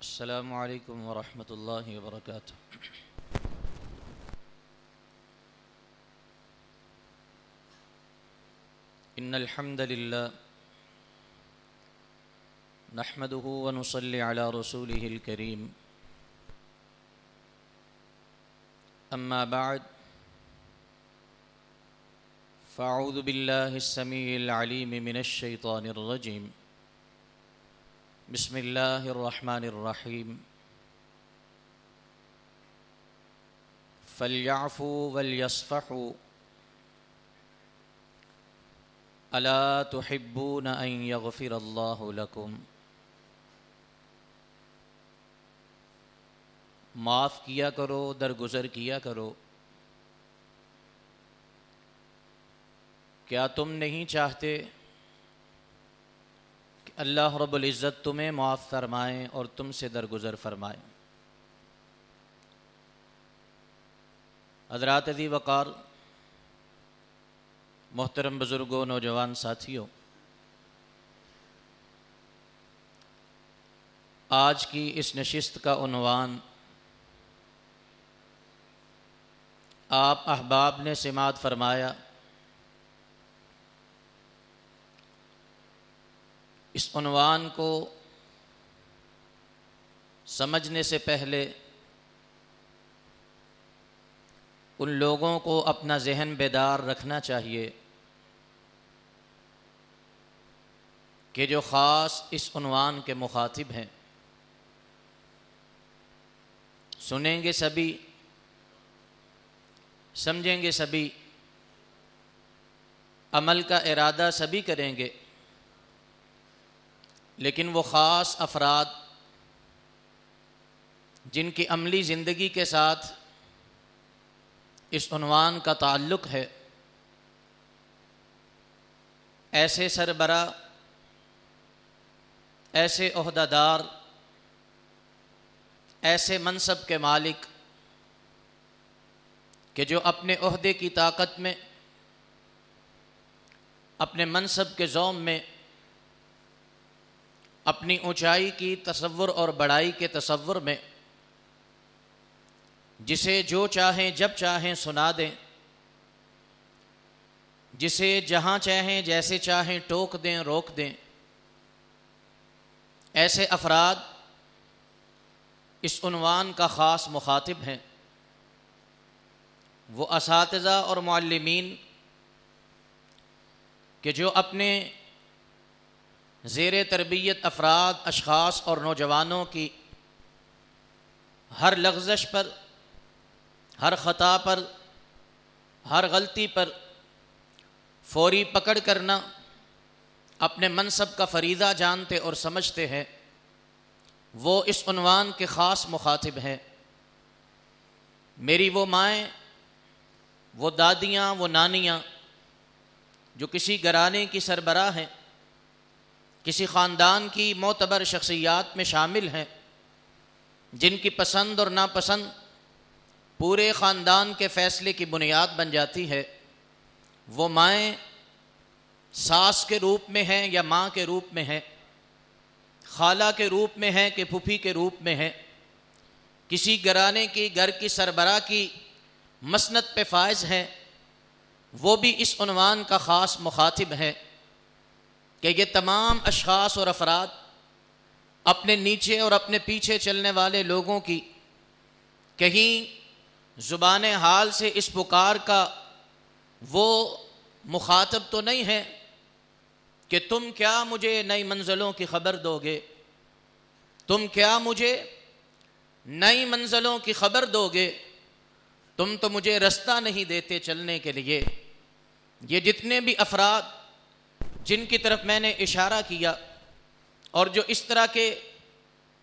السلام عليكم ورحمة الله وبركاته إن الحمد لله نحمده ونصلي على رسوله الكريم أما بعد فأعوذ بالله السميع العليم من الشيطان الرجيم بسم الله الرحمن الرحيم فليعفوا وليصفحوا ألا تحبون أن يغفر الله لكم माफ़ किया करो दरगुजर किया करो क्या तुम नहीं चाहते अल्लाह इज़्ज़त तुम्हें मुआफ़ फरमाएँ और तुमसे दरगुजर फरमाए हजरात दी वक़ार मोहतरम बुज़ुर्गों नौजवान साथियों आज की इस नशिस्त का उनवान आप अहबाब ने समात फरमाया इस उनवान को समझने से पहले उन लोगों को अपना जहन बेदार रखना चाहिए कि जो ख़ास इस उनवान के मुखातिब हैं सुनेंगे सभी समझेंगे सभी अमल का इरादा सभी करेंगे लेकिन वो ख़ास अफराद जिनकी अमली ज़िंदगी के साथ इस उनवान का ताल्लुक है ऐसे सरबरा ऐसे अहदादार ऐसे मनसब के मालिक के जो अपने अहदे की ताकत में अपने मनसब के जोम में अपनी ऊंचाई की तस्वुर और बड़ाई के तस्वुर में जिसे जो चाहें जब चाहें सुना दें जिसे जहां चाहें जैसे चाहें टोक दें रोक दें ऐसे अफराद इस उनवान का ख़ास मुखातिब हैं वो इस और मालमीन कि जो अपने जेर तरबियत अफराद अशास और नौजवानों की हर लफ्ज़श पर हर ख़ता पर हर गलती पर फौरी पकड़ करना अपने मनसब का फरीदा जानते और समझते हैं वो इस उनवान के ख़ास मुखातिब हैं मेरी वो माएँ वो दादियाँ वो नानियाँ जो किसी घरानी की सरबरा हैं किसी ख़ानदान की मोतबर शख्सियात में शामिल हैं जिनकी पसंद और नापसंद पूरे ख़ानदान के फ़ैसले की बुनियाद बन जाती है वो माएँ सास के रूप में हैं या माँ के रूप में हैं खाला के रूप में हैं कि फूफी के रूप में हैं किसी घराने की घर की सरबरा की मसनत पे फायज हैं वो भी इस उनवान का ख़ास मुखातिब है कि ये तमाम अशास और अफराद अपने नीचे और अपने पीछे चलने वाले लोगों की कहीं ज़ुबान हाल से इस पुकार का वो मुखातब तो नहीं है कि तुम क्या मुझे नई मंजिलों की खबर दोगे तुम क्या मुझे नई मंजिलों की खबर दोगे तुम तो मुझे रास्ता नहीं देते चलने के लिए ये जितने भी अफराद जिनकी तरफ मैंने इशारा किया और जो इस तरह के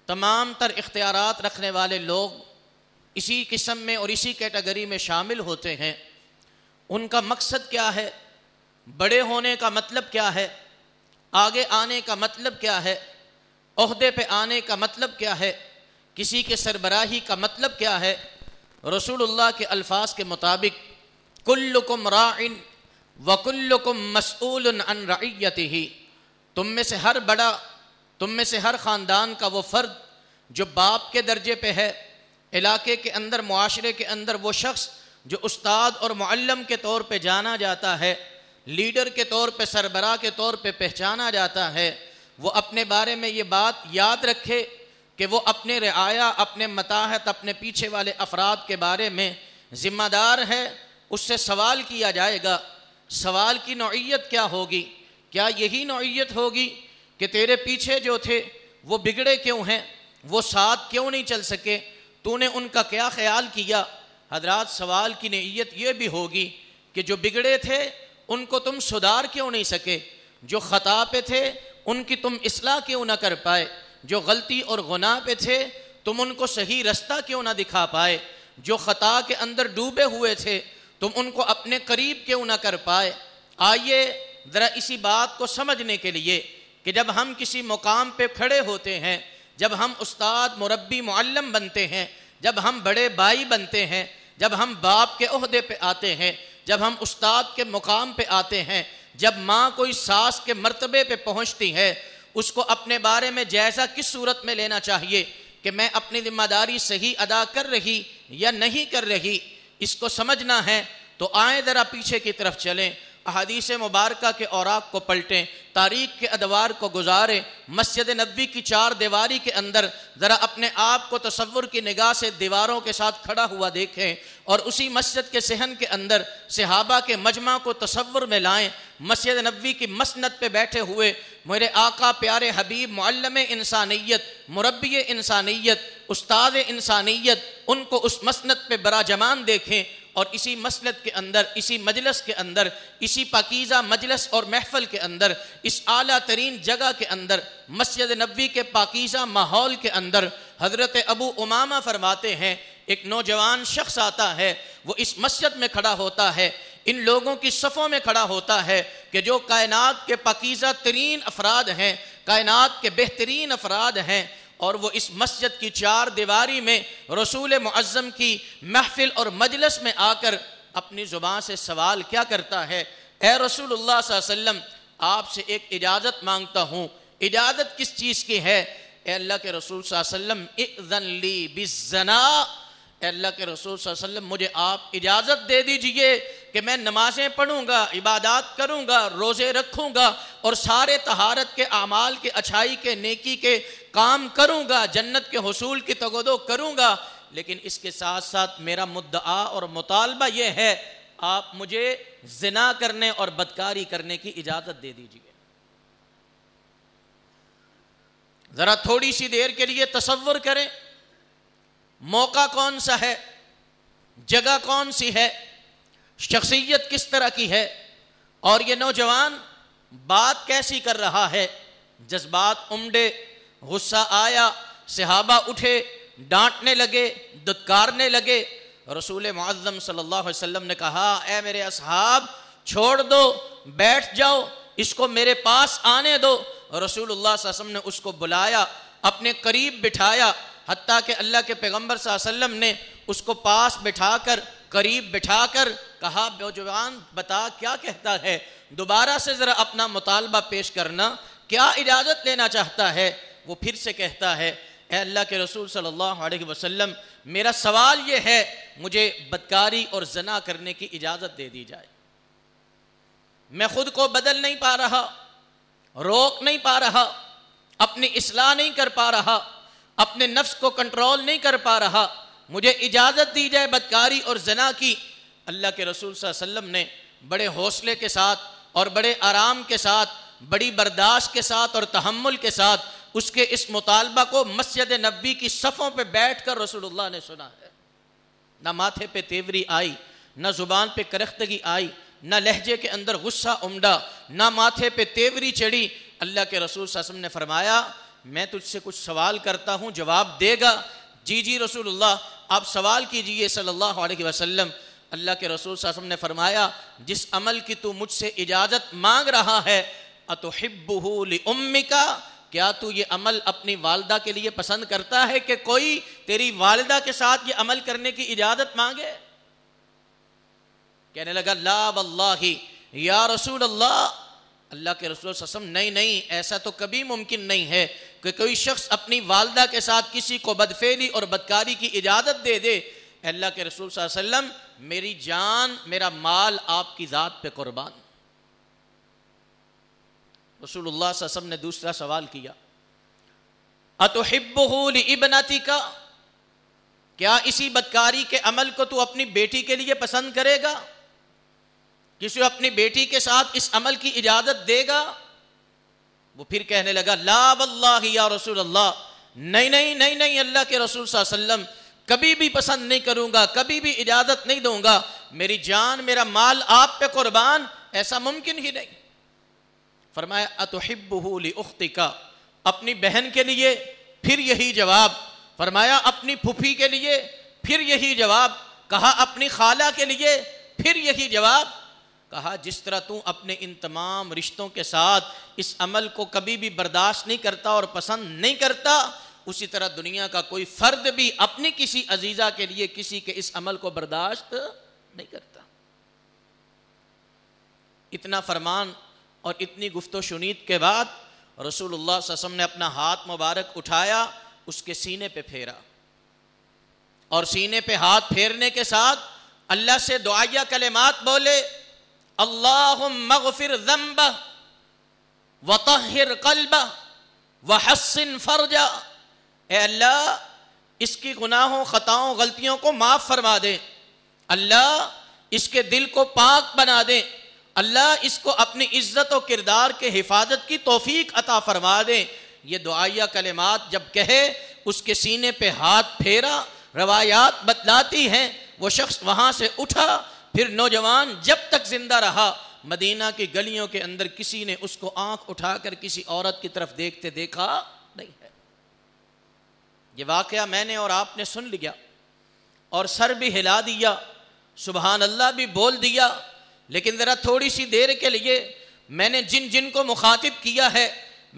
तमाम तर इख्तियारत रखने वाले लोग इसी किस्म में और इसी कैटेगरी में शामिल होते हैं उनका मकसद क्या है बड़े होने का मतलब क्या है आगे आने का मतलब क्या है अहदे पे आने का मतलब क्या है किसी के सरबराही का मतलब क्या है रसूलुल्लाह के अल्फाज के मुताबिक कुल्लुकुम राइन वकुल्लुकुम मसूल अन रैत तुम में से हर बड़ा तुम में से हर ख़ानदान का वो फ़र्द जो बाप के दर्जे पे है इलाके के अंदर माशरे के अंदर वो शख्स जो उस्ताद और मुअल्लम के तौर पे जाना जाता है लीडर के तौर पे सरबरा के तौर पे पहचाना जाता है वो अपने बारे में ये बात याद रखे कि वो अपने रियाया अपने मताहत अपने पीछे वाले अफराद के बारे में ज़िम्मेदार है उससे सवाल किया जाएगा सवाल की नौीयत क्या होगी क्या यही नौीयत होगी कि तेरे पीछे जो थे वो बिगड़े क्यों हैं वो साथ क्यों नहीं चल सके तूने उनका क्या ख्याल किया हजरात सवाल की नीयत ये भी होगी कि जो बिगड़े थे उनको तुम सुधार क्यों नहीं सके जो ख़ता पे थे उनकी तुम असलाह क्यों ना कर पाए जो गलती और गुनाह पे थे तुम उनको सही रास्ता क्यों ना दिखा पाए जो ख़ता के अंदर डूबे हुए थे तुम उनको अपने करीब क्यों ना कर पाए आइए ज़रा इसी बात को समझने के लिए कि जब हम किसी मुकाम पे खड़े होते हैं जब हम उस्ताद मुरबी मुअल्लम बनते हैं जब हम बड़े भाई बनते हैं जब हम बाप के अहदे पे आते हैं जब हम उस्ताद के मुकाम पे आते हैं जब माँ कोई सास के मर्तबे पे पहुँचती है उसको अपने बारे में जैसा किस सूरत में लेना चाहिए कि मैं अपनी जिम्मेदारी सही अदा कर रही या नहीं कर रही इसको समझना है तो आए ज़रा पीछे की तरफ चलें अहदीस मुबारक के औराक को पलटें तारीख के अदवार को गुजारे मस्जिद नबी की चार दीवारी के अंदर ज़रा अपने आप को तस्वुर की निगाह से दीवारों के साथ खड़ा हुआ देखें और उसी मस्जिद के सहन के अंदर सिहाबा के मजमा को तस्वुर में लाएं मस्जिद नबी की मसनत पे बैठे हुए मेरे आका प्यारे हबीब मल्लम इंसानियत मुरबी इंसानियत उस्ताद इंसानियत उनको उस मसनत पे बरा जमान देखें और इसी मसलत के अंदर इसी मजलस के अंदर इसी पाकिज़ा मजलस और महफल के अंदर इस आला तरीन जगह के अंदर मस्जिद नबी के पाकिज़ा माहौल के अंदर हज़रत अबू उमामा फरमाते हैं एक नौजवान शख्स आता है वो इस मस्जिद में खड़ा होता है इन लोगों की सफ़ों में खड़ा होता है कि जो कायनात के पाकिज़ा तरीन अफराद हैं कायनात के बेहतरीन अफराद हैं और वो इस मस्जिद की चार दीवारी में रसूल मुअज़म की महफिल और मजलस में आकर अपनी ज़ुबान से सवाल क्या करता है ए रसूलुल्लाह वसम आपसे एक इजाज़त मांगता हूँ इजाज़त किस चीज़ की है ए अल्लाह के रसूल वसम इज़नली बिजना अल्लाह के रसूल वसम मुझे आप इजाज़त दे दीजिए कि मैं नमाज़ें पढ़ूंगा इबादत करूंगा रोज़े रखूंगा और सारे तहारत के अमाल के अच्छाई के नेकी के काम करूंगा जन्नत के हसूल की तगोदो करूंगा लेकिन इसके साथ साथ मेरा मुद्दा और मुतालबा यह है आप मुझे जिना करने और बदकारी करने की इजाज़त दे दीजिए ज़रा थोड़ी सी देर के लिए तस्वर करें मौका कौन सा है जगह कौन सी है शख्सियत किस तरह की है और यह नौजवान बात कैसी कर रहा है जज्बात उमडे गुस्सा आया सहाबा उठे डांटने लगे दुत्कारने लगे रसूल मुआज़म सल्लल्लाहु अलैहि वसल्लम ने कहा ए मेरे असहाब छोड़ दो बैठ जाओ इसको मेरे पास आने दो रसूलुल्लाह वसल्लम ने उसको बुलाया अपने करीब बिठाया हती के अल्लाह के पैगम्बर वसल्लम ने उसको पास बिठा कर करीब बिठा कर कहा बेजुबान बता क्या कहता है दोबारा से ज़रा अपना मुतालबा पेश करना क्या इजाज़त लेना चाहता है वो फिर से कहता है ए अल्लाह के रसूल सल्लल्लाहु अलैहि वसल्लम मेरा सवाल ये है मुझे बदकारी और जना करने की इजाज़त दे दी जाए मैं खुद को बदल नहीं पा रहा रोक नहीं पा रहा अपनी इसलाह नहीं कर पा रहा अपने नफ्स को कंट्रोल नहीं कर पा रहा मुझे इजाज़त दी जाए बदकारी और जना की अल्लाह के रसूल वसल्लम ने बड़े हौसले के साथ और बड़े आराम के साथ बड़ी बर्दाश्त के साथ और तहमुल के साथ उसके इस मुतालबा को मस्जिद नबी की सफ़ों पर बैठ कर रसोल्ला ने सुना है ना माथे पे तेवरी आई ना ज़ुबान पे करख्तगी आई ना लहजे के अंदर गुस्सा उमडा न माथे पे तेवरी चढ़ी अल्लाह के रसूल ससम ने फरमाया मैं तुझसे कुछ सवाल करता हूँ जवाब देगा जी जी रसूलुल्लाह आप सवाल कीजिए सल्लल्लाहु अलैहि वसल्लम अल्लाह के रसूल ससम ने फरमाया जिस अमल की तू मुझसे इजाज़त मांग रहा है अतोहिबूल उम्मिका क्या तू ये अमल अपनी वालदा के लिए पसंद करता है कि कोई तेरी वालदा के साथ ये अमल करने की इजाज़त मांगे कहने लगा ला वल्लाही या रसूल अल्लाह अल्लाह के रसूल ससम नहीं नहीं ऐसा तो कभी मुमकिन नहीं है कि कोई शख्स अपनी वालदा के साथ किसी को बदफेली और बदकारी की इजाज़त दे दे अल्लाह के रसूल मेरी जान मेरा माल आपकी ज़ात पे कुर्बान रसूलुल्लाह ससम ने दूसरा सवाल किया अतोहिबूल इबनती का क्या इसी बदकारी के अमल को तू अपनी बेटी के लिए पसंद करेगा किसी अपनी बेटी के साथ इस अमल की इजाजत देगा वो फिर कहने लगा ला वल्लाह या रसूल अल्लाह नहीं नहीं नहीं नहीं अल्लाह के रसूल वसल्लम कभी भी पसंद नहीं करूंगा कभी भी इजाजत नहीं दूंगा मेरी जान मेरा माल आप पे कुर्बान ऐसा मुमकिन ही नहीं फरमाया अतुहिबली का अपनी बहन के लिए फिर यही जवाब फरमाया अपनी फूफी के लिए फिर यही जवाब कहा अपनी खाला के लिए फिर यही जवाब कहा जिस तरह तू अपने इन तमाम रिश्तों के साथ इस अमल को कभी भी बर्दाश्त नहीं करता और पसंद नहीं करता उसी तरह दुनिया का कोई फर्द भी अपनी किसी अजीज़ा के लिए किसी के इस अमल को बर्दाश्त नहीं करता इतना फरमान और इतनी गुफ्तो शुनीद के बाद रसूलुल्लाह वसम ने अपना हाथ मुबारक उठाया उसके सीने पे फेरा और सीने पे हाथ फेरने के साथ अल्लाह से दुआया कलेमात बोले अल्लाह मगफिर जम्ब वतर कल्ब वहसिन फर्जा अल्लाह इसकी गुनाहों ख़ताओं गलतियों को माफ़ फरमा दे अल्लाह इसके दिल को पाक बना दे अल्लाह इसको अपनी इज्जत और किरदार के हिफाजत की तोफीक अता फरमा दें ये दुआया कलेमात जब कहे उसके सीने पे हाथ फेरा रवायात बतलाती हैं वो शख्स वहाँ से उठा फिर नौजवान जब तक जिंदा रहा मदीना की गलियों के अंदर किसी ने उसको आंख उठाकर किसी औरत की तरफ देखते देखा नहीं है ये वाक़ मैंने और आपने सुन लिया और सर भी हिला दिया सुबहान अल्लाह भी बोल दिया लेकिन ज़रा थोड़ी सी देर के लिए मैंने जिन जिन को मुखातिब किया है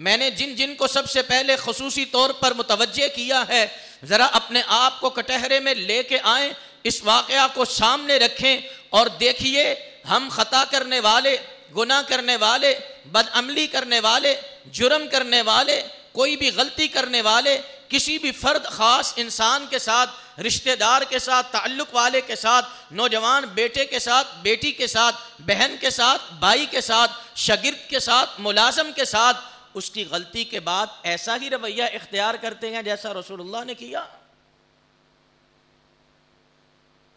मैंने जिन जिन को सबसे पहले खसूसी तौर पर मुतवजह किया है ज़रा अपने आप को कटहरे में ले कर आएँ इस वाक़ को सामने रखें और देखिए हम ख़ता करने वाले गुना करने वाले बदअमली करने वाले जुर्म करने वाले कोई भी गलती करने वाले किसी भी फर्द ख़ास इंसान के साथ रिश्तेदार के साथ ताल्लुक़ वाले के साथ नौजवान बेटे के साथ बेटी के साथ बहन के साथ भाई के साथ शगिर्द के साथ मुलाजम के साथ उसकी गलती के बाद ऐसा ही रवैया इख्तियार करते हैं जैसा रसूलुल्लाह ने किया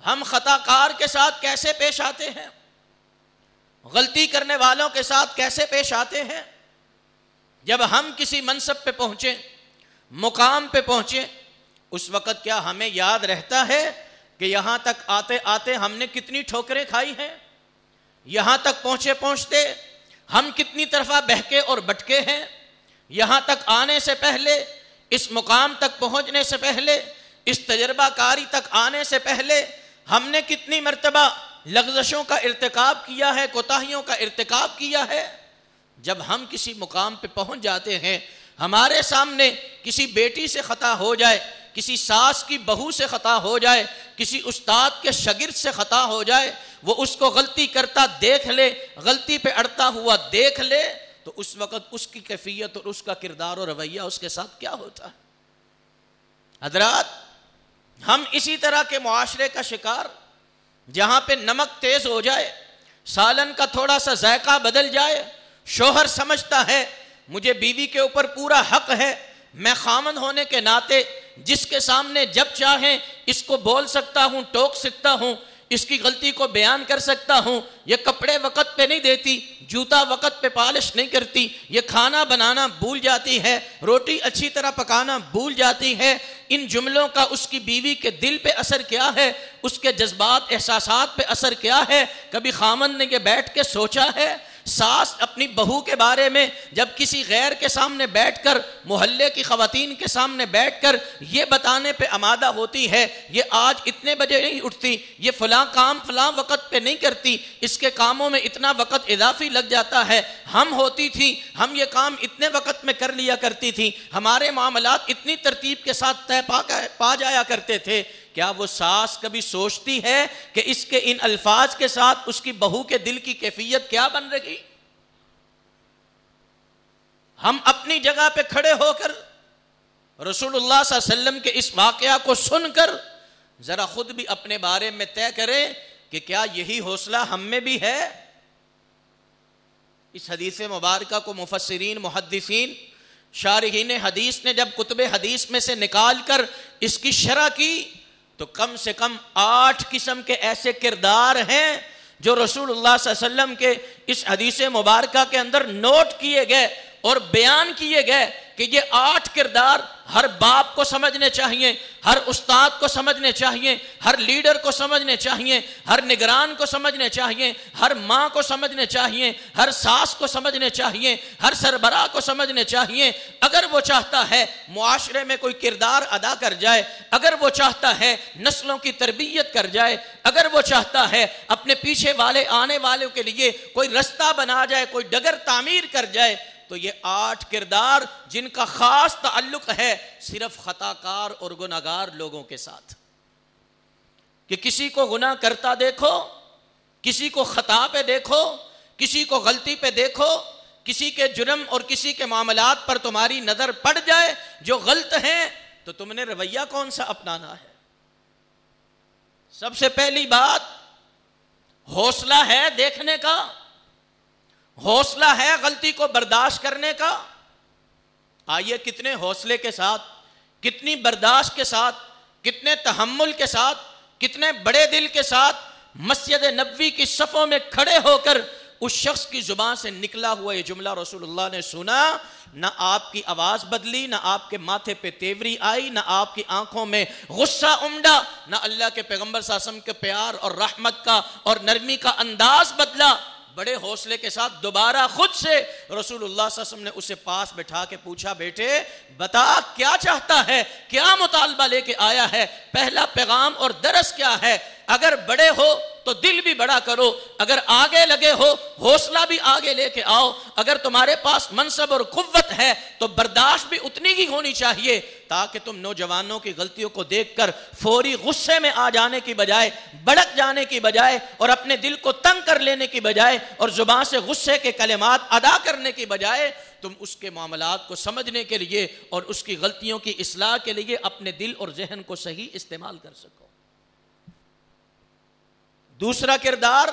हम ख़ताकार के साथ कैसे पेश आते हैं गलती करने वालों के साथ कैसे पेश आते हैं जब हम किसी मनसब पे पहुंचे मुकाम पे पहुंचे उस वक़्त क्या हमें याद रहता है कि यहाँ तक आते आते हमने कितनी ठोकरें खाई हैं यहाँ तक पहुँचे पहुँचते हम कितनी तरफा बहके और बटके हैं यहाँ तक आने से पहले इस मुकाम तक पहुँचने से पहले इस तजर्बाकारी तक आने से पहले हमने कितनी मरतबा लफ्जशों का इरतकब किया है कोताहियों का इरतकब किया है जब हम किसी मुकाम पे पहुंच जाते हैं हमारे सामने किसी बेटी से ख़ता हो जाए किसी सास की बहू से ख़ता हो जाए किसी उस्ताद के शगिर्द से ख़ता हो जाए वो उसको गलती करता देख ले गलती पे अड़ता हुआ देख ले तो उस वक़्त उसकी कैफियत और उसका किरदार और रवैया उसके साथ क्या होता है हजरात हम इसी तरह के माशरे का शिकार जहाँ पे नमक तेज़ हो जाए सालन का थोड़ा सा जायका बदल जाए शोहर समझता है मुझे बीवी के ऊपर पूरा हक है मैं खामन होने के नाते जिसके सामने जब चाहे इसको बोल सकता हूँ टोक सकता हूँ इसकी गलती को बयान कर सकता हूँ ये कपड़े वक़्त पे नहीं देती जूता वक़्त पे पालिश नहीं करती ये खाना बनाना भूल जाती है रोटी अच्छी तरह पकाना भूल जाती है इन जुमलों का उसकी बीवी के दिल पे असर क्या है उसके जज्बात एहसास पे असर क्या है कभी खामन ने ये बैठ के सोचा है सास अपनी बहू के बारे में जब किसी गैर के सामने बैठकर मोहल्ले की खातिन के सामने बैठकर ये बताने पे आमादा होती है ये आज इतने बजे नहीं उठती ये फलां काम फलां वक़्त पे नहीं करती इसके कामों में इतना वक़्त इजाफी लग जाता है हम होती थी हम ये काम इतने वक़्त में कर लिया करती थी हमारे मामला इतनी तरतीब के साथ तय पा पा जाया करते थे क्या वो सास कभी सोचती है कि इसके इन अल्फाज के साथ उसकी बहू के दिल की कैफियत क्या बन रही हम अपनी जगह पे खड़े होकर रसूलुल्लाह वसल्लम के इस वाकया को सुनकर ज़रा ख़ुद भी अपने बारे में तय करें कि क्या यही हौसला हम में भी है इस हदीस मुबारक को मुफसरीन मुहदसिन शारहीन हदीस ने जब कुतब हदीस में से निकाल कर इसकी शरह की तो कम से कम आठ किस्म के ऐसे किरदार हैं जो रसूलुल्लाह वसल्लम के इस हदीस मुबारक के अंदर नोट किए गए और बयान किए गए कि ये आठ किरदार हर बाप को समझने चाहिए हर उस्ताद को समझने चाहिए हर लीडर को समझने चाहिए हर निगरान को समझने चाहिए हर माँ को समझने चाहिए हर सास को समझने चाहिए हर सरबरा को समझने चाहिए अगर वो चाहता है मुआशरे में कोई किरदार अदा कर जाए अगर वो चाहता है नस्लों की तरबियत कर जाए अगर वो चाहता है अपने पीछे वाले आने वालों के लिए कोई रास्ता बना जाए कोई डगर तामीर कर जाए तो ये आठ किरदार जिनका खास ताल्लुक है सिर्फ खताकार और गुनागार लोगों के साथ कि किसी को गुना करता देखो किसी को खता पे देखो किसी को गलती पे देखो किसी के जुर्म और किसी के मामला पर तुम्हारी नजर पड़ जाए जो गलत हैं तो तुमने रवैया कौन सा अपनाना है सबसे पहली बात हौसला है देखने का हौसला है गलती को बर्दाश्त करने का आइए कितने हौसले के साथ कितनी बर्दाश्त के साथ कितने तहमुल के साथ कितने बड़े दिल के साथ मस्जिद नबी की सफ़ों में खड़े होकर उस शख्स की ज़ुबान से निकला हुआ यह जुमला रसूलुल्लाह ने सुना ना आपकी आवाज़ बदली ना आपके माथे पे तेवरी आई ना आपकी आंखों में गुस्सा उमड़ा ना अल्लाह के पैगम्बर सासम के प्यार और रहमत का और नरमी का अंदाज बदला बड़े हौसले के साथ दोबारा खुद से रसूलुल्लाह वसल्लम ने उसे पास बैठा के पूछा बेटे बता क्या चाहता है क्या मुतालबा लेके आया है पहला पैगाम और दरस क्या है अगर बड़े हो तो दिल भी बड़ा करो अगर आगे लगे हो हौसला भी आगे लेके आओ अगर तुम्हारे पास मनसब और कुत है तो बर्दाश्त भी उतनी ही होनी चाहिए ताकि तुम नौजवानों की गलतियों को देखकर फौरी गुस्से में आ जाने की बजाय भड़क जाने की बजाय और अपने दिल को तंग कर लेने की बजाय और जुबान से गुस्से के कलेमात अदा करने की बजाय तुम उसके मामला को समझने के लिए और उसकी गलतियों की असलाह के लिए अपने दिल और जहन को सही इस्तेमाल कर सको दूसरा किरदार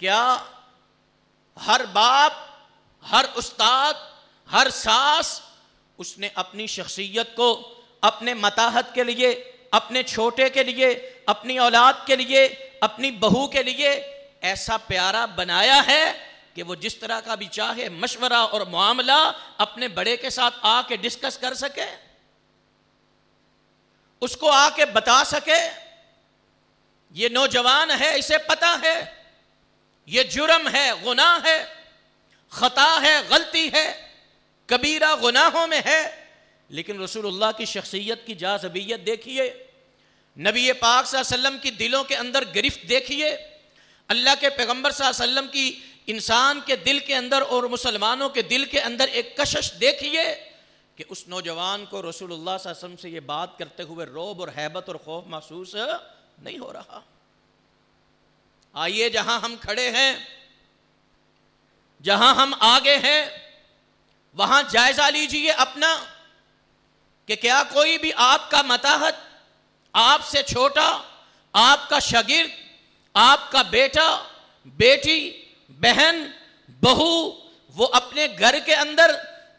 क्या हर बाप हर उस्ताद हर सास उसने अपनी शख्सियत को अपने मताहत के लिए अपने छोटे के लिए अपनी औलाद के लिए अपनी बहू के लिए ऐसा प्यारा बनाया है कि वो जिस तरह का भी चाहे मशवरा और मामला अपने बड़े के साथ आके डिस्कस कर सके उसको आके बता सके ये नौजवान है इसे पता है ये जुर्म है गुनाह है ख़ता है गलती है कबीरा गुनाहों में है लेकिन रसूलुल्लाह की शख्सियत की जाजबियत देखिए नबी पाक वसल्लम की दिलों के अंदर गिरफ्त देखिए अल्लाह के पैगम्बर वसल्लम की इंसान के दिल के अंदर और मुसलमानों के दिल के अंदर एक कशश देखिए कि उस नौजवान को रसूलुल्लाह वसल्लम से ये बात करते हुए रोब और हैबत और खौफ महसूस नहीं हो रहा आइए जहां हम खड़े हैं जहां हम आगे हैं वहां जायजा लीजिए अपना कि क्या कोई भी आपका मताहत आपसे छोटा आपका शगिर्द आपका बेटा बेटी बहन बहू वो अपने घर के अंदर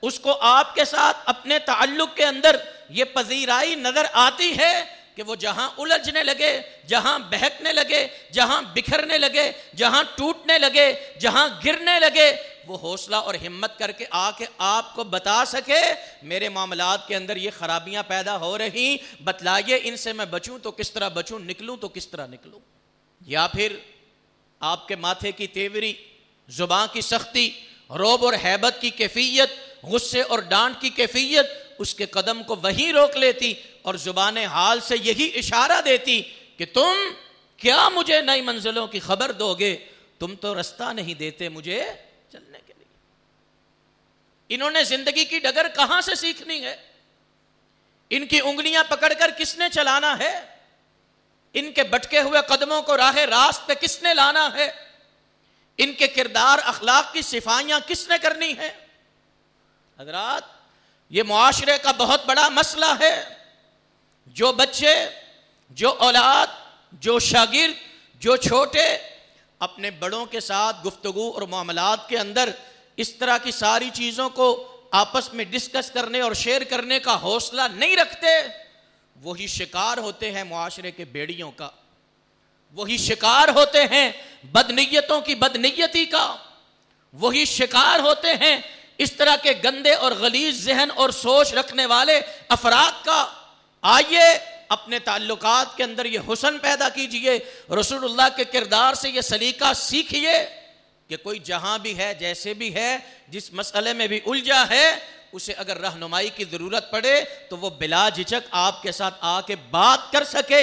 उसको आपके साथ अपने ताल्लुक के अंदर ये पजीराई नजर आती है कि वो जहां उलझने लगे जहां बहकने लगे जहां बिखरने लगे जहां टूटने लगे जहां गिरने लगे वो हौसला और हिम्मत करके आके आपको बता सके मेरे मामला के अंदर ये खराबियां पैदा हो रही बतलाइए इनसे मैं बचूं तो किस तरह बचूं निकलूं तो किस तरह निकलूं या फिर आपके माथे की तेवरी जुबान की सख्ती रोब और हैबत की कैफियत गुस्से और डांट की कैफियत उसके कदम को वहीं रोक लेती और ज़ुबान हाल से यही इशारा देती कि तुम क्या मुझे नई मंजिलों की खबर दोगे तुम तो रास्ता नहीं देते मुझे चलने के लिए इन्होंने जिंदगी की डगर कहां से सीखनी है इनकी उंगलियां पकड़कर किसने चलाना है इनके बटके हुए कदमों को राह रास्त पे किसने लाना है इनके किरदार अखलाक की सिफाइयां किसने करनी है हजरात ये मुआरे का बहुत बड़ा मसला है जो बच्चे जो औलाद जो शागिर्द जो छोटे अपने बड़ों के साथ गुफ्तगु और मामलात के अंदर इस तरह की सारी चीज़ों को आपस में डिस्कस करने और शेयर करने का हौसला नहीं रखते वही शिकार होते हैं मुआरे के बेड़ियों का वही शिकार होते हैं बदनीयतों की बदनीयती का वही शिकार होते हैं इस तरह के गंदे और गलीज जहन और सोच रखने वाले अफराद का आइए अपने ताल्लुक के अंदर यह हुसन पैदा कीजिए रसूलुल्लाह के किरदार से यह सलीका सीखिए कि कोई जहां भी है जैसे भी है जिस मसले में भी उलझा है उसे अगर रहनुमाई की ज़रूरत पड़े तो वो बिला झिझक आपके साथ आके बात कर सके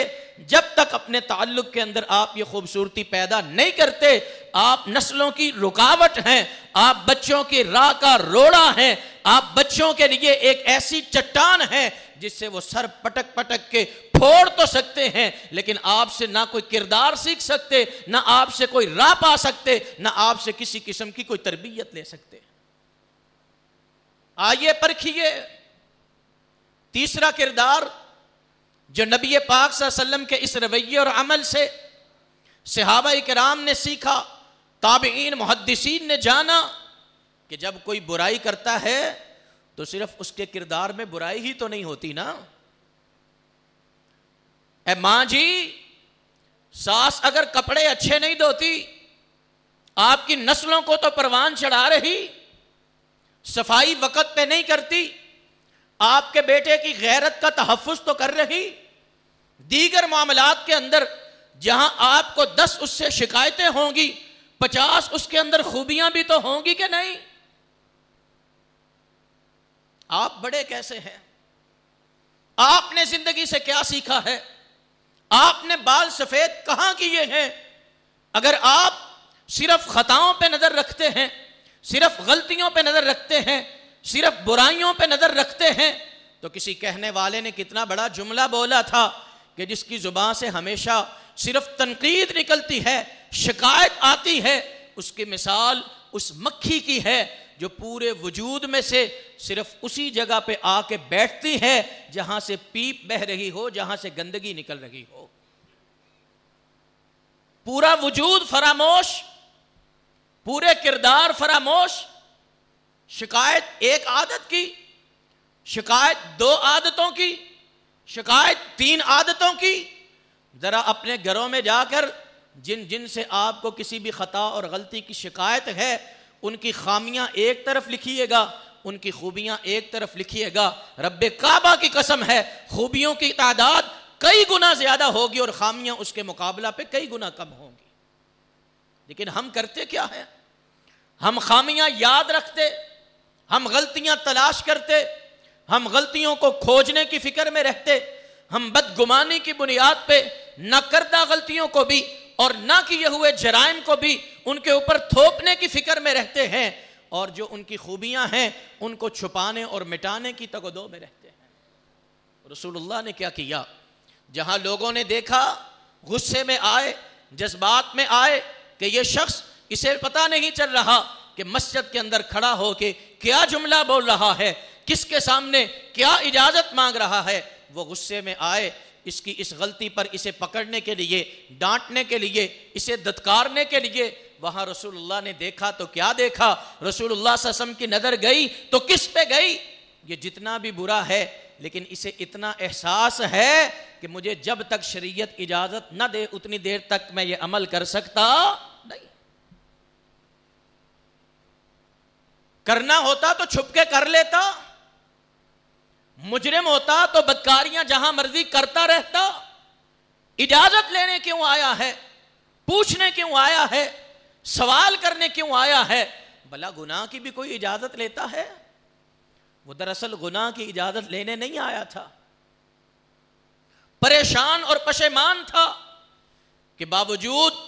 जब तक अपने ताल्लुक के अंदर आप ये खूबसूरती पैदा नहीं करते आप नस्लों की रुकावट हैं आप बच्चों की राह का रोड़ा हैं आप बच्चों के लिए एक ऐसी चट्टान है जिससे वो सर पटक पटक के फोड़ तो सकते हैं लेकिन आपसे ना कोई किरदार सीख सकते ना आपसे कोई राह पा सकते ना आपसे किसी किस्म की कोई तरबियत ले सकते आइए परखिए तीसरा किरदार जो नबी पाक वसल्लम के इस रवैये और अमल से सहाबा कराम ने सीखा ताबीन मुहदसिन ने जाना कि जब कोई बुराई करता है तो सिर्फ उसके किरदार में बुराई ही तो नहीं होती ना ए मां जी सास अगर कपड़े अच्छे नहीं धोती आपकी नस्लों को तो परवान चढ़ा रही सफाई वक़्त पे नहीं करती आपके बेटे की गैरत का तहफुज तो कर रही दीगर मामलात के अंदर जहां आपको दस उससे शिकायतें होंगी पचास उसके अंदर खूबियां भी तो होंगी कि नहीं आप बड़े कैसे हैं आपने जिंदगी से क्या सीखा है आपने बाल सफेद कहां किए हैं अगर आप सिर्फ खताओं पे नजर रखते हैं सिर्फ गलतियों पे नजर रखते हैं सिर्फ बुराइयों पे नजर रखते हैं तो किसी कहने वाले ने कितना बड़ा जुमला बोला था कि जिसकी जुबान से हमेशा सिर्फ तनकीद निकलती है शिकायत आती है उसकी मिसाल उस मक्खी की है जो पूरे वजूद में से सिर्फ उसी जगह पे आके बैठती है जहां से पीप बह रही हो जहां से गंदगी निकल रही हो पूरा वजूद फरामोश पूरे किरदार फरामोश शिकायत एक आदत की शिकायत दो आदतों की शिकायत तीन आदतों की ज़रा अपने घरों में जाकर जिन जिन से आपको किसी भी ख़ता और गलती की शिकायत है उनकी खामियां एक तरफ लिखिएगा उनकी खूबियां एक तरफ लिखिएगा रब काबा की कसम है खूबियों की तादाद कई गुना ज़्यादा होगी और खामियां उसके मुकाबला पे कई गुना कम होंगी लेकिन हम करते क्या है हम खामियां याद रखते हम गलतियां तलाश करते हम गलतियों को खोजने की फिक्र में रहते हम बदगुमानी की बुनियाद पे ना करदा गलतियों को भी और ना किए हुए जराइम को भी उनके ऊपर थोपने की फिक्र में रहते हैं और जो उनकी खूबियां हैं उनको छुपाने और मिटाने की तगदो में रहते हैं रसूलुल्लाह ने क्या किया जहां लोगों ने देखा गुस्से में आए जज्बात में आए कि यह शख्स इसे पता नहीं चल रहा कि मस्जिद के अंदर खड़ा होके क्या जुमला बोल रहा है किसके सामने क्या इजाज़त मांग रहा है वो गुस्से में आए इसकी इस गलती पर इसे पकड़ने के लिए डांटने के लिए इसे दत्कारने के लिए वहां रसूलुल्लाह ने देखा तो क्या देखा रसूलुल्लाह ससम की नज़र गई तो किस पे गई ये जितना भी बुरा है लेकिन इसे इतना एहसास है कि मुझे जब तक शरीयत इजाज़त ना दे उतनी देर तक मैं ये अमल कर सकता नहीं करना होता तो छुपके कर लेता मुजरिम होता तो बदकारियां जहां मर्जी करता रहता इजाजत लेने क्यों आया है पूछने क्यों आया है सवाल करने क्यों आया है भला गुनाह की भी कोई इजाजत लेता है वो दरअसल गुनाह की इजाजत लेने नहीं आया था परेशान और पशेमान था कि बावजूद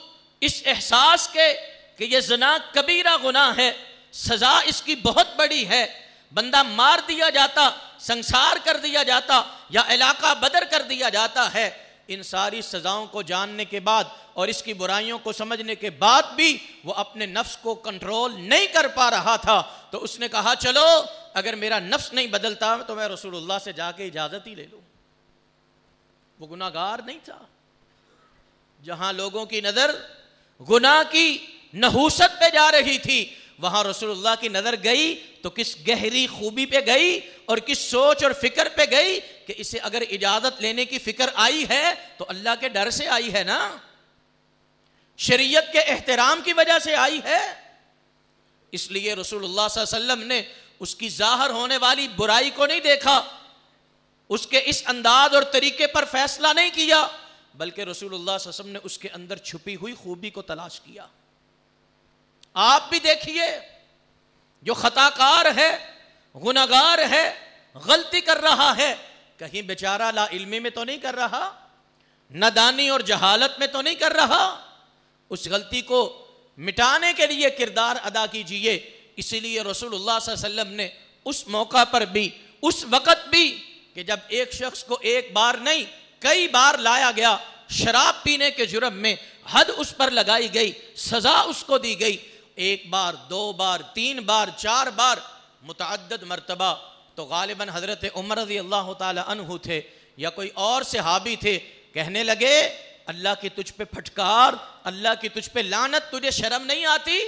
इस एहसास के कि ये जना कबीरा गुनाह है सजा इसकी बहुत बड़ी है बंदा मार दिया जाता संसार कर दिया जाता या इलाका बदर कर दिया जाता है इन सारी सज़ाओं को जानने के बाद और इसकी बुराइयों को समझने के बाद भी वो अपने नफ्स को कंट्रोल नहीं कर पा रहा था तो उसने कहा चलो अगर मेरा नफ्स नहीं बदलता तो मैं रसूलुल्लाह से जाके इजाज़त ही ले लू वो गुनागार नहीं था जहां लोगों की नज़र गुना की नहूसत पे जा रही थी वहां रसूलुल्लाह की नजर गई तो किस गहरी खूबी पे गई और किस सोच और फिक्र पे गई कि इसे अगर इजाजत लेने की फिक्र आई है तो अल्लाह के डर से आई है ना शरीयत के एहतराम की वजह से आई है इसलिए रसूलुल्लाह वसल्लम ने उसकी जाहिर होने वाली बुराई को नहीं देखा उसके इस अंदाज और तरीके पर फैसला नहीं किया बल्कि रसूलुल्लाह वसल्लम ने उसके अंदर छुपी हुई खूबी को तलाश किया आप भी देखिए जो खताकार है गुनागार है गलती कर रहा है कहीं बेचारा ला इल्मी में तो नहीं कर रहा नदानी और जहालत में तो नहीं कर रहा उस गलती को मिटाने के लिए किरदार अदा कीजिए इसीलिए रसूलुल्लाह वसल्लम ने उस मौका पर भी उस वक़्त भी कि जब एक शख्स को एक बार नहीं कई बार लाया गया शराब पीने के जुर्म में हद उस पर लगाई गई सज़ा उसको दी गई एक बार दो बार तीन बार चार बार मुतद मरतबा तो गालिबा हज़रत उमर रजी अल्लाह तहु थे या कोई और हाबी थे कहने लगे अल्लाह की तुझ पे फटकार अल्लाह की तुझ पे लानत तुझे शर्म नहीं आती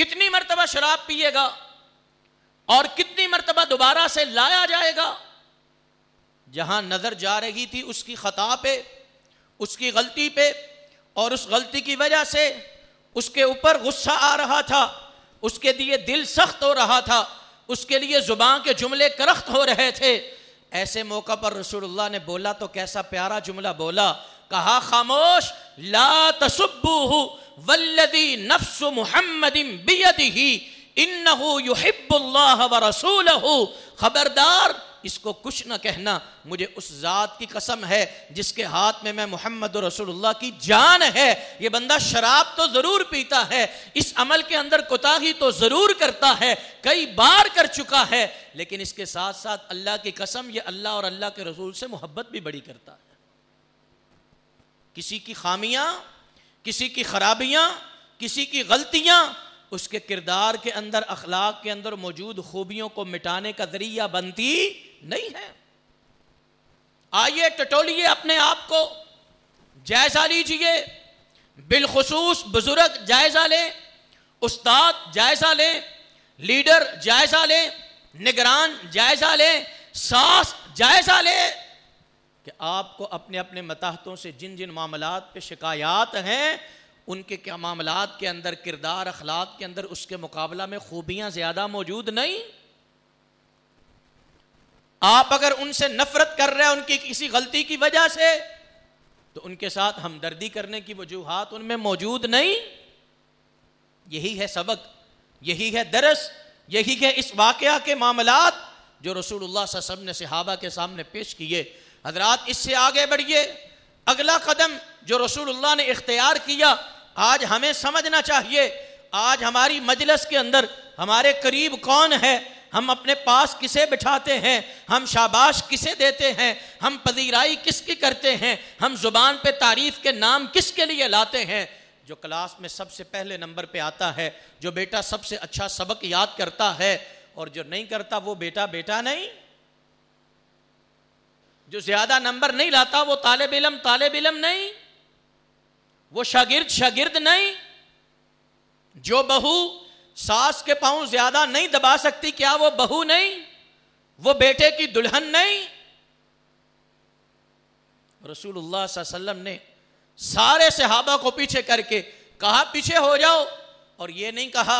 कितनी मरतबा शराब पिएगा और कितनी मरतबा दोबारा से लाया जाएगा जहां नजर जा रही थी उसकी खता पे उसकी गलती पे और उस गलती की वजह से उसके ऊपर गुस्सा आ रहा था उसके लिए दिल सख्त हो रहा था उसके लिए ज़ुबान के जुमले करख्त हो रहे थे ऐसे मौका पर रसूलुल्लाह ने बोला तो कैसा प्यारा जुमला बोला कहा खामोश ला तसुब्बू वल्लदी नफ्स मुहम्मदिन बियदिही इन्नहु युहिब्बुल्लाह व रसूलहु खबरदार इसको कुछ न कहना मुझे उस ज़ात की कसम है जिसके हाथ में मैं मोहम्मद रसूलुल्लाह की जान है ये बंदा शराब तो ज़रूर पीता है इस अमल के अंदर कोताही तो ज़रूर करता है कई बार कर चुका है लेकिन इसके साथ साथ अल्लाह की कसम ये अल्लाह और अल्लाह के रसूल से मोहब्बत भी बड़ी करता है किसी की खामियां किसी की खराबियां किसी की गलतियां उसके किरदार के अंदर अखलाक के अंदर मौजूद खूबियों को मिटाने का जरिया बनती नहीं है आइए टटोलिए अपने आप को जायजा लीजिए बिलखसूस बुजुर्ग जायजा लें उस्ताद जायजा लें लीडर जायजा लें निगरान जायजा लें सास जायजा लें कि आपको अपने अपने मताहतों से जिन जिन मामला पे शिकायात हैं उनके क्या मामला के अंदर किरदार अखलाक के अंदर उसके मुकाबला में खूबियां ज़्यादा मौजूद नहीं आप अगर उनसे नफरत कर रहे हैं उनकी किसी गलती की वजह से तो उनके साथ हमदर्दी करने की वजूहत उनमें मौजूद नहीं यही है सबक यही है दरस यही है इस वाक़ के मामलात जो रसूलुल्लाह सब ने सिहाबा के सामने पेश किए हजरात इससे आगे बढ़िए अगला कदम जो रसूलुल्लाह ने इख्तियार किया आज हमें समझना चाहिए आज हमारी मजलस के अंदर हमारे करीब कौन है हम अपने पास किसे बिठाते हैं हम शाबाश किसे देते हैं हम पदीराई किसकी करते हैं हम जुबान पे तारीफ के नाम किसके लिए लाते हैं जो क्लास में सबसे पहले नंबर पे आता है जो बेटा सबसे अच्छा सबक याद करता है और जो नहीं करता वो बेटा बेटा नहीं जो ज्यादा नंबर नहीं लाता वो तालब इलम तालब इलम नहीं वो शागिर्द शागिर्द नहीं जो बहू सास के पांव ज्यादा नहीं दबा सकती क्या वो बहू नहीं वो बेटे की दुल्हन नहीं रसूलुल्लाह वसल्लम ने सारे सहाबा को पीछे करके कहा पीछे हो जाओ और ये नहीं कहा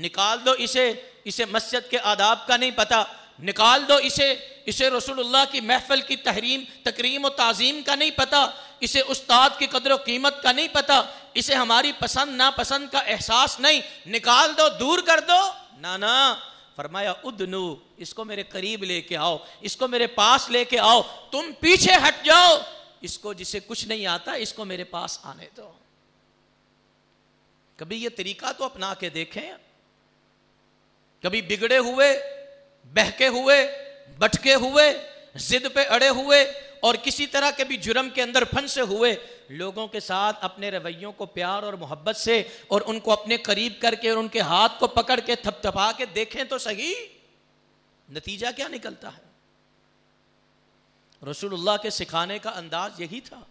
निकाल दो इसे इसे मस्जिद के आदाब का नहीं पता निकाल दो इसे इसे रसूलुल्लाह की महफल की तहरीम तकरीम और ताजीम का नहीं पता इसे उस्ताद की कदर कीमत का नहीं पता इसे हमारी पसंद नापसंद का एहसास नहीं निकाल दो दूर कर दो ना ना फरमाया उदनू इसको मेरे करीब लेके आओ इसको मेरे पास लेके आओ तुम पीछे हट जाओ इसको जिसे कुछ नहीं आता इसको मेरे पास आने दो कभी ये तरीका तो अपना के देखें कभी बिगड़े हुए बहके हुए बटके हुए जिद पे अड़े हुए और किसी तरह के भी जुर्म के अंदर फंसे हुए लोगों के साथ अपने रवैयों को प्यार और मोहब्बत से और उनको अपने करीब करके और उनके हाथ को पकड़ के थपथपा के देखें तो सही नतीजा क्या निकलता है रसूलुल्लाह के सिखाने का अंदाज यही था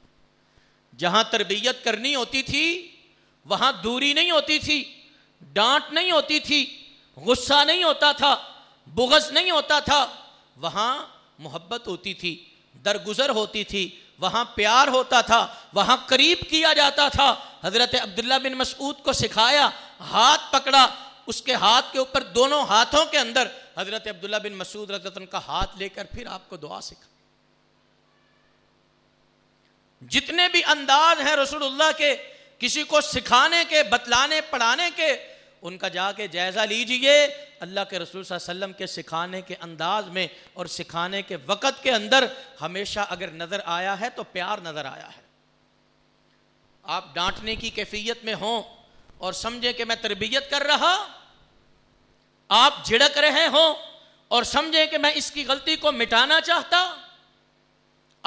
जहां तरबियत करनी होती थी वहां दूरी नहीं होती थी डांट नहीं होती थी गुस्सा नहीं होता था बुगज नहीं होता था वहां मोहब्बत होती थी दरगुजर होती थी वहाँ प्यार होता था वहाँ करीब किया जाता था हज़रत अब्दुल्ला बिन मसूद को सिखाया हाथ पकड़ा उसके हाथ के ऊपर दोनों हाथों के अंदर हज़रत अब्दुल्ला बिन मसूद रजतन का हाथ लेकर फिर आपको दुआ सिखा जितने भी अंदाज हैं रसूलुल्लाह के किसी को सिखाने के बतलाने पढ़ाने के उनका जाके जायज़ा लीजिए अल्लाह के रसूल वसम के सिखाने के अंदाज में और सिखाने के वक़्त के अंदर हमेशा अगर नज़र आया है तो प्यार नज़र आया है आप डांटने की कैफियत में हों और समझें कि मैं तरबियत कर रहा आप झिड़क रहे हों और समझें कि मैं इसकी गलती को मिटाना चाहता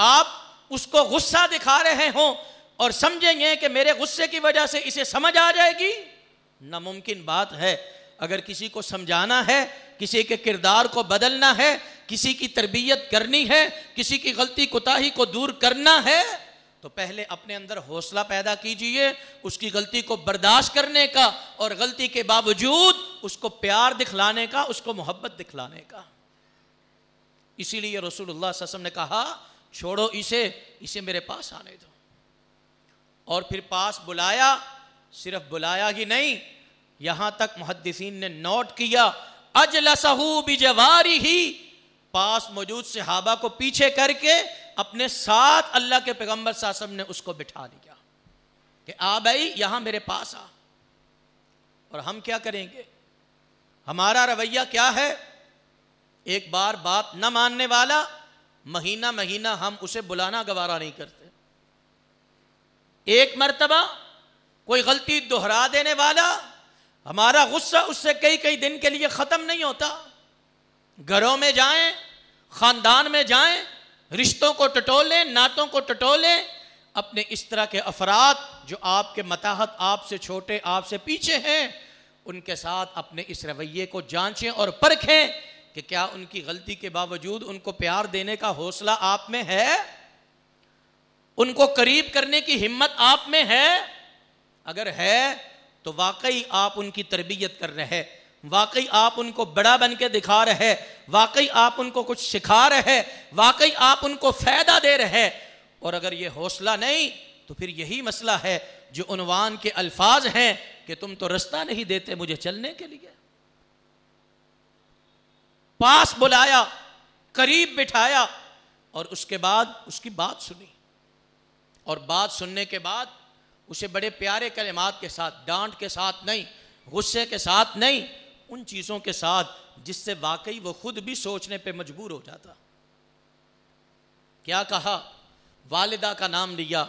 आप उसको गुस्सा दिखा रहे हों और समझेंगे कि मेरे गुस्से की वजह से इसे समझ आ जाएगी नामुमकिन बात है अगर किसी को समझाना है किसी के किरदार को बदलना है किसी की तरबियत करनी है किसी की गलती कोताही को दूर करना है तो पहले अपने अंदर हौसला पैदा कीजिए उसकी गलती को बर्दाश्त करने का और गलती के बावजूद उसको प्यार दिखलाने का उसको मोहब्बत दिखलाने का इसीलिए रसूलुल्लाह वसल्लम ने कहा छोड़ो इसे इसे मेरे पास आने दो और फिर पास बुलाया सिर्फ बुलाया ही नहीं यहां तक मुहदसिन ने नोट किया अजलसहू बिजवारी ही पास मौजूद सिहाबा को पीछे करके अपने साथ अल्लाह के पैगंबर सासम ने उसको बिठा लिया कि आ भाई यहां मेरे पास आ और हम क्या करेंगे हमारा रवैया क्या है एक बार बात न मानने वाला महीना महीना हम उसे बुलाना गवारा नहीं करते एक मरतबा कोई गलती दोहरा देने वाला हमारा गुस्सा उससे कई कई दिन के लिए ख़त्म नहीं होता घरों में जाएं ख़ानदान में जाएं रिश्तों को टटोलें नातों को टटोलें अपने इस तरह के अफराद जो आपके मताहत आपसे छोटे आपसे पीछे हैं उनके साथ अपने इस रवैये को जांचें और परखें कि क्या उनकी गलती के बावजूद उनको प्यार देने का हौसला आप में है उनको करीब करने की हिम्मत आप में है अगर है तो वाकई आप उनकी तरबियत कर रहे हैं वाकई आप उनको बड़ा बन के दिखा रहे वाकई आप उनको कुछ सिखा रहे वाकई आप उनको फ़ायदा दे रहे और अगर ये हौसला नहीं तो फिर यही मसला है जो उनवान के अल्फाज हैं कि तुम तो रास्ता नहीं देते मुझे चलने के लिए पास बुलाया करीब बिठाया और उसके बाद उसकी बात सुनी और बात सुनने के बाद उसे बड़े प्यारे कलमात के साथ डांट के साथ नहीं गुस्से के साथ नहीं उन चीज़ों के साथ जिससे वाकई वो खुद भी सोचने पे मजबूर हो जाता क्या कहा वालिदा का नाम लिया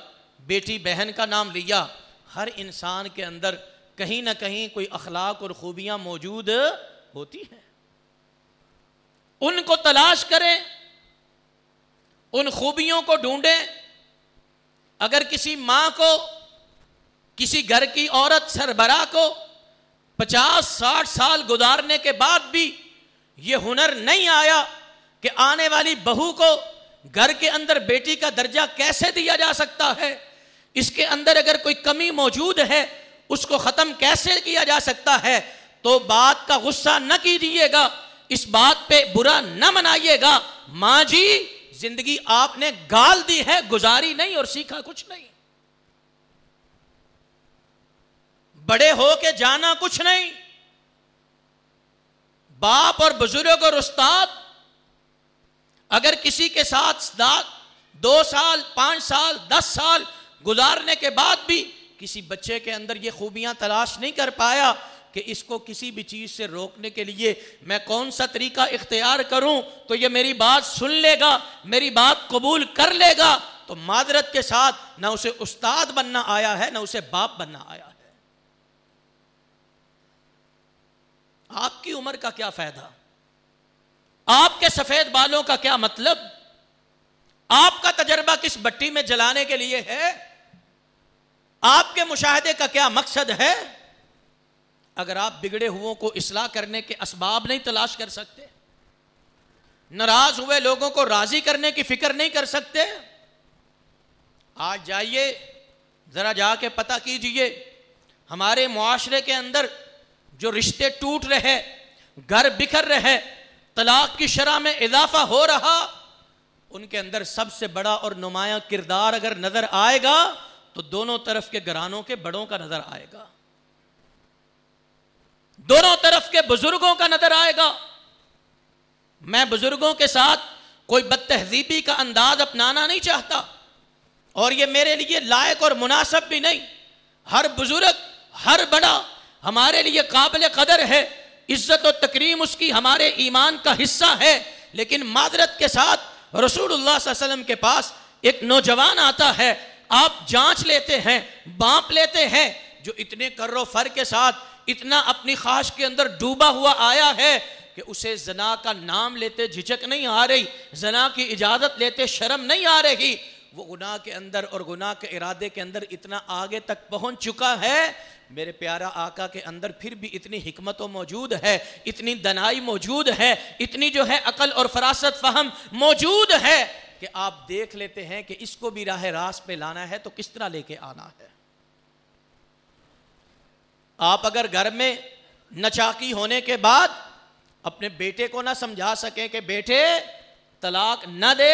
बेटी बहन का नाम लिया हर इंसान के अंदर कहीं ना कहीं कोई अखलाक और खूबियां मौजूद होती हैं उनको तलाश करें उन खूबियों को ढूंढें अगर किसी माँ को किसी घर की औरत सरबरा को पचास साठ साल गुजारने के बाद भी ये हुनर नहीं आया कि आने वाली बहू को घर के अंदर बेटी का दर्जा कैसे दिया जा सकता है इसके अंदर अगर कोई कमी मौजूद है उसको ख़त्म कैसे किया जा सकता है तो बात का गुस्सा न कीजिएगा इस बात पे बुरा न मनाइएगा माँ जी जिंदगी आपने गाल दी है गुजारी नहीं और सीखा कुछ नहीं बड़े हो के जाना कुछ नहीं बाप और बुजुर्ग और उस्ताद अगर किसी के साथ दो साल पांच साल दस साल गुजारने के बाद भी किसी बच्चे के अंदर ये खूबियां तलाश नहीं कर पाया कि इसको किसी भी चीज़ से रोकने के लिए मैं कौन सा तरीका इख्तियार करूं तो ये मेरी बात सुन लेगा मेरी बात कबूल कर लेगा तो मादरत के साथ ना उसे उस्ताद बनना आया है ना उसे बाप बनना आया आपकी उम्र का क्या फायदा आपके सफेद बालों का क्या मतलब आपका तजर्बा किस बट्टी में जलाने के लिए है आपके मुशाहदे का क्या मकसद है अगर आप बिगड़े हुओं को इसलाह करने के इसबाब नहीं तलाश कर सकते नाराज हुए लोगों को राजी करने की फिक्र नहीं कर सकते आज जाइए जरा जाके पता कीजिए हमारे मुआशरे के अंदर जो रिश्ते टूट रहे घर बिखर रहे तलाक की शरह में इजाफा हो रहा उनके अंदर सबसे बड़ा और नुमाया किरदार अगर नजर आएगा तो दोनों तरफ के घरानों के बड़ों का नजर आएगा दोनों तरफ के बुजुर्गों का नजर आएगा मैं बुजुर्गों के साथ कोई बदतहजीबी का अंदाज अपनाना नहीं चाहता और यह मेरे लिए लायक और मुनासब भी नहीं हर बुजुर्ग हर बड़ा हमारे लिए काबिल कदर है इज्जत और तकरीम उसकी हमारे ईमान का हिस्सा है लेकिन मादरत के साथ रसूलुल्लाह वसल्लम के पास एक नौजवान आता है आप जांच लेते हैं बांप लेते हैं जो इतने करो फर के साथ इतना अपनी खाश के अंदर डूबा हुआ आया है कि उसे जना का नाम लेते झिझक नहीं आ रही जना की इजाज़त लेते शर्म नहीं आ रही वो गुनाह के अंदर और गुनाह के इरादे के अंदर इतना आगे तक पहुंच चुका है मेरे प्यारा आका के अंदर फिर भी इतनी हिकमतों मौजूद है इतनी दनाई मौजूद है इतनी जो है अकल और फरासत फहम मौजूद है कि आप देख लेते हैं कि इसको भी राह रास पे लाना है तो किस तरह लेके आना है आप अगर घर में नचाकी होने के बाद अपने बेटे को ना समझा सके कि बेटे तलाक ना दे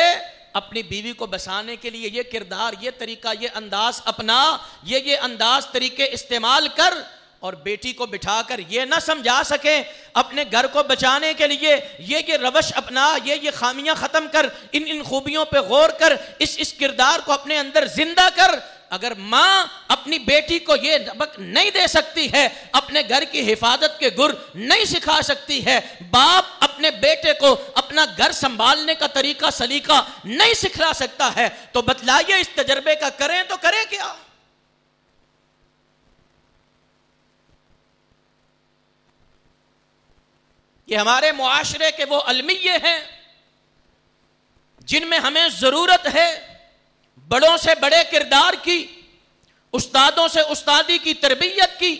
अपनी बीवी को बसाने के लिए ये किरदार ये तरीका ये अंदाज अपना ये ये अंदाज तरीके इस्तेमाल कर और बेटी को बिठाकर ये ना समझा सके अपने घर को बचाने के लिए ये ये रवश अपना ये ये खामियां ख़त्म कर इन इन खूबियों पे गौर कर इस इस किरदार को अपने अंदर जिंदा कर अगर माँ अपनी बेटी को ये सबक नहीं दे सकती है अपने घर की हिफाजत के गुर नहीं सिखा सकती है बाप अपने बेटे को अपना घर संभालने का तरीका सलीका नहीं सिखला सकता है तो बतलाइए इस तजर्बे का करें तो करें क्या ये हमारे मुआशरे के वो अलमिये हैं जिनमें हमें ज़रूरत है बड़ों से बड़े किरदार की उस्तादों से उस्तादी की तरबियत की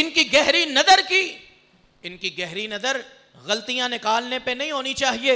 इनकी गहरी नज़र की इनकी गहरी नज़र गलतियां निकालने पे नहीं होनी चाहिए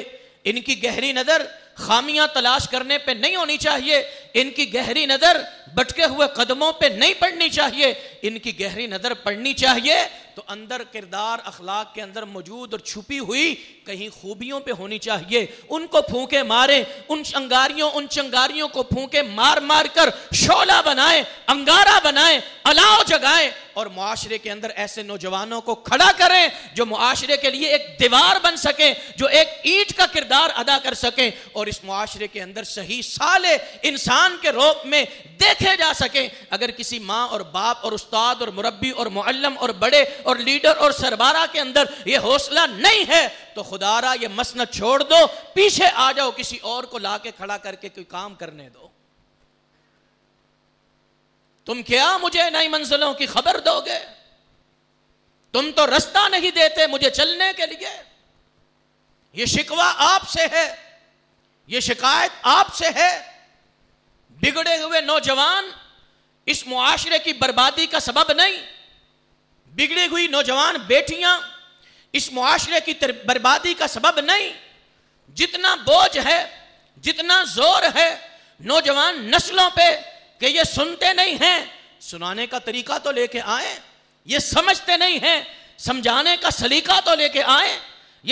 इनकी गहरी नज़र खामियां तलाश करने पे नहीं होनी चाहिए इनकी गहरी नज़र बटके हुए कदमों पे नहीं पड़नी चाहिए इनकी गहरी नज़र पड़नी चाहिए तो अंदर किरदार अखलाक के अंदर मौजूद और छुपी हुई कहीं खूबियों पे होनी चाहिए उनको फूके मारे उन अंगारियों उन चंगारियों को फूके मार मार कर शोला बनाए अंगारा बनाए अलाव जगाए और मुआरे के अंदर ऐसे नौजवानों को खड़ा करें जो मुआरे के लिए एक दीवार बन सके जो एक ईट का किरदार अदा कर सके और इस मुआरे के अंदर सही साले इंसान के रूप में देखे जा सके अगर किसी माँ और बाप और उस्ताद और मुरबी और मुअल्लम और बड़े और लीडर और सरबारा के अंदर ये हौसला नहीं है तो खुदारा ये मसन छोड़ दो पीछे आ जाओ किसी और को ला के खड़ा करके कोई काम करने दो तुम क्या मुझे नई मंजिलों की खबर दोगे तुम तो रास्ता नहीं देते मुझे चलने के लिए ये शिकवा आपसे है ये शिकायत आपसे है बिगड़े हुए नौजवान इस मुआशरे की बर्बादी का सबब नहीं बिगड़ी हुई नौजवान बेटियां इस मुआरे की बर्बादी का सबब नहीं जितना बोझ है जितना जोर है नौजवान नस्लों पे कि ये सुनते नहीं हैं सुनाने का तरीका तो लेके आए ये समझते नहीं हैं समझाने का सलीका तो लेके आए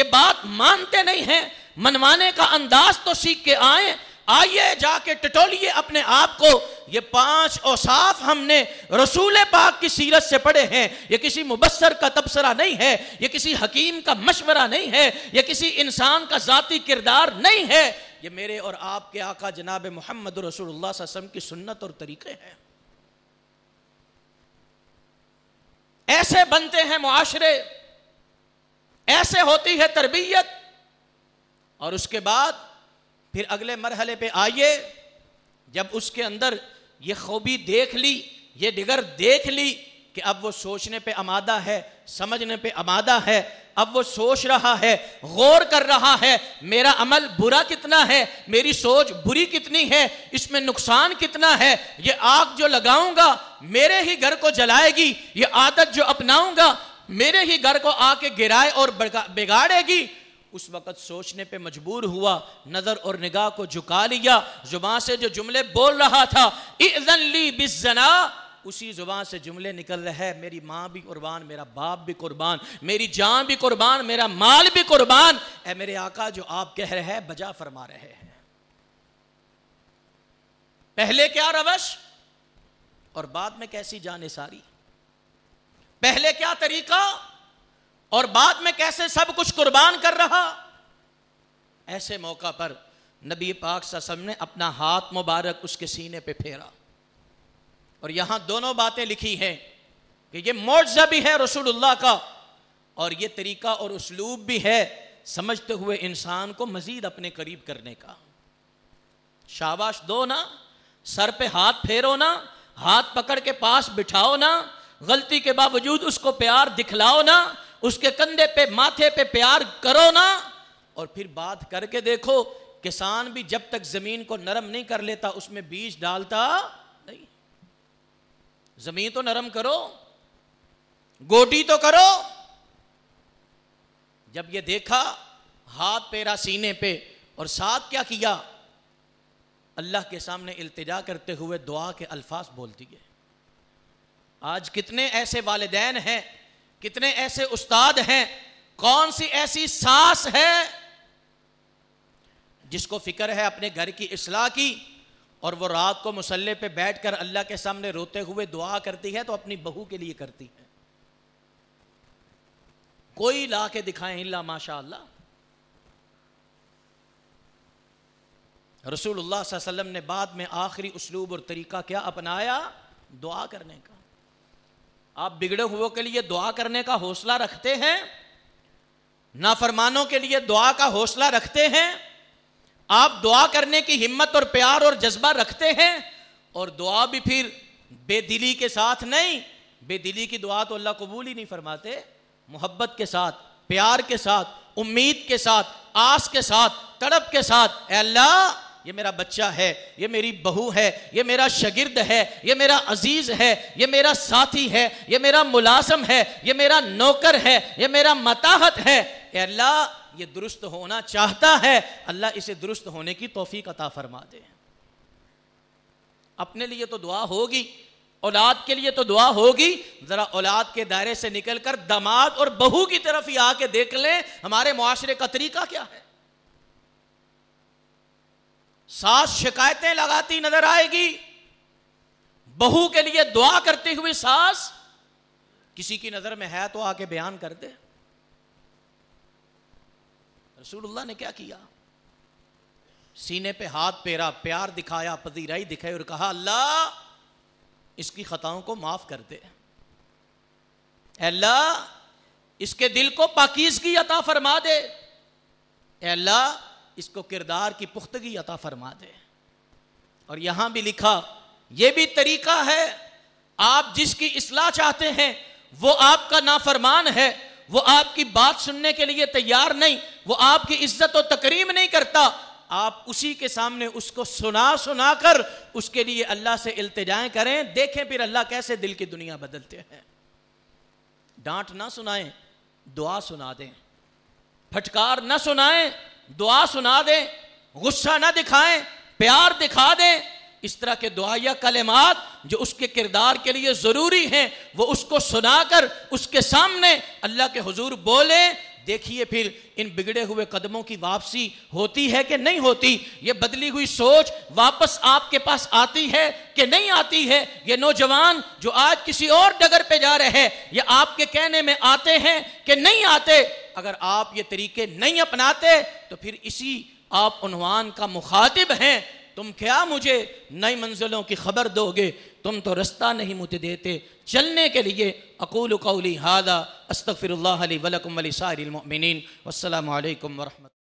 ये बात मानते नहीं हैं मनवाने का अंदाज तो सीख के आए आइए जाके टटोलिए अपने आप को ये पांच औसाफ हमने रसूल पाक की सीरत से पढ़े हैं ये किसी मुबसर का तबसरा नहीं है ये किसी हकीम का मशवरा नहीं है ये किसी इंसान का ज़ाती किरदार नहीं है ये मेरे और आपके आका जनाब मोहम्मद रसूल की सुन्नत और तरीके हैं ऐसे बनते हैं मुआरे ऐसे होती है तरबियत और उसके बाद फिर अगले मरहले पे आइए जब उसके अंदर ये खूबी देख ली ये डिगर देख ली कि अब वो सोचने पे आमादा है समझने पे आमादा है अब वो सोच रहा है गौर कर रहा है मेरा अमल बुरा कितना है मेरी सोच बुरी कितनी है इसमें नुकसान कितना है ये आग जो लगाऊंगा मेरे ही घर को जलाएगी ये आदत जो अपनाऊंगा मेरे ही घर को आके गिराए और बिगाड़ेगी उस वक़्त सोचने पे मजबूर हुआ नज़र और निगाह को झुका लिया जुबान से जो जुमले बोल रहा था इजनली बिजना उसी जुबान से जुमले निकल रहे हैं मेरी माँ भी कुर्बान मेरा बाप भी कुर्बान मेरी जान भी कुर्बान मेरा माल भी कुर्बान ए मेरे आका जो आप कह रहे हैं बजा फरमा रहे हैं पहले क्या रवश और बाद में कैसी जाने सारी पहले क्या तरीका और बाद में कैसे सब कुछ कुर्बान कर रहा ऐसे मौका पर नबी पाक ससम ने अपना हाथ मुबारक उसके सीने पे फेरा और यहां दोनों बातें लिखी हैं कि ये मुआवजा भी है रसूलुल्लाह का और ये तरीका और उसलूब भी है समझते हुए इंसान को मजीद अपने करीब करने का शाबाश दो ना सर पे हाथ फेरो ना हाथ पकड़ के पास बिठाओ ना गलती के बावजूद उसको प्यार दिखलाओ ना उसके कंधे पे माथे पे प्यार करो ना और फिर बात करके देखो किसान भी जब तक जमीन को नरम नहीं कर लेता उसमें बीज डालता नहीं जमीन तो नरम करो गोटी तो करो जब ये देखा हाथ पेरा सीने पे और साथ क्या किया अल्लाह के सामने इल्तिजा करते हुए दुआ के अल्फाज बोल दिए आज कितने ऐसे वालदेन हैं कितने ऐसे उस्ताद हैं कौन सी ऐसी सास है जिसको फिक्र है अपने घर की असलाह की और वो रात को मुसल्ले पे बैठकर अल्लाह के सामने रोते हुए दुआ करती है तो अपनी बहू के लिए करती है कोई ला के दिखाए इला माशा रसूल सल्लम ने बाद में आखिरी उसलूब और तरीका क्या अपनाया दुआ करने का आप बिगड़े हुओं के लिए दुआ करने का हौसला रखते हैं नाफरमानों के लिए दुआ का हौसला रखते हैं आप दुआ करने की हिम्मत और प्यार और जज्बा रखते हैं और दुआ भी फिर बेदिली के साथ नहीं बेदिली की दुआ तो अल्लाह कबूल ही नहीं फरमाते मोहब्बत के साथ प्यार के साथ उम्मीद के साथ आस के साथ तड़प के साथ अल्लाह ये मेरा बच्चा है ये मेरी बहू है ये मेरा शगिर्द है ये मेरा अजीज है ये मेरा साथी है ये मेरा मुलाजम है ये मेरा नौकर है ये मेरा मताहत है अल्लाह ये दुरुस्त होना चाहता है अल्लाह इसे दुरुस्त होने की तोफ़ी अता फरमा दे अपने लिए तो दुआ होगी औलाद के लिए तो दुआ होगी जरा औलाद के दायरे से निकलकर दमाद और बहू की तरफ ही आके देख लें हमारे मुआशरे का तरीका क्या है सास शिकायतें लगाती नजर आएगी बहू के लिए दुआ करती हुई सास किसी की नजर में है तो आके बयान कर दे रसूलुल्लाह ने क्या किया सीने पे हाथ पेरा प्यार दिखाया पदीराई दिखाई और कहा अल्लाह इसकी खताओं को माफ कर दे अल्लाह इसके दिल को पाकिजगी अता फरमा दे अल्लाह इसको किरदार की पुख्तगी अता फरमा दे और यहां भी लिखा यह भी तरीका है आप जिसकी असलाह चाहते हैं वो आपका नाफरमान है वो आपकी बात सुनने के लिए तैयार नहीं वो आपकी इज्जत और तकरीम नहीं करता आप उसी के सामने उसको सुना सुना कर उसके लिए अल्लाह से इल्तजाएं करें देखें फिर अल्लाह कैसे दिल की दुनिया बदलते हैं डांट ना सुनाएं दुआ सुना दें फटकार ना सुनाएं दुआ सुना दें गुस्सा ना दिखाएं प्यार दिखा दें इस तरह के दुआया कलेमात जो उसके किरदार के लिए ज़रूरी हैं वो उसको सुनाकर उसके सामने अल्लाह के हुजूर बोले देखिए फिर इन बिगड़े हुए कदमों की वापसी होती है कि नहीं होती ये बदली हुई सोच वापस आपके पास आती है कि नहीं आती है ये नौजवान जो आज किसी और डगर पे जा रहे हैं ये आपके कहने में आते हैं कि नहीं आते अगर आप ये तरीके नहीं अपनाते तो फिर इसी आप उनवान का मुखातिब हैं तुम क्या मुझे नई मंजिलों की खबर दोगे तुम तो रास्ता नहीं मुझे देते चलने के लिए अकूल कौली हादा अस्तफ़िर वलकम सारिमिन वालकम वरहमत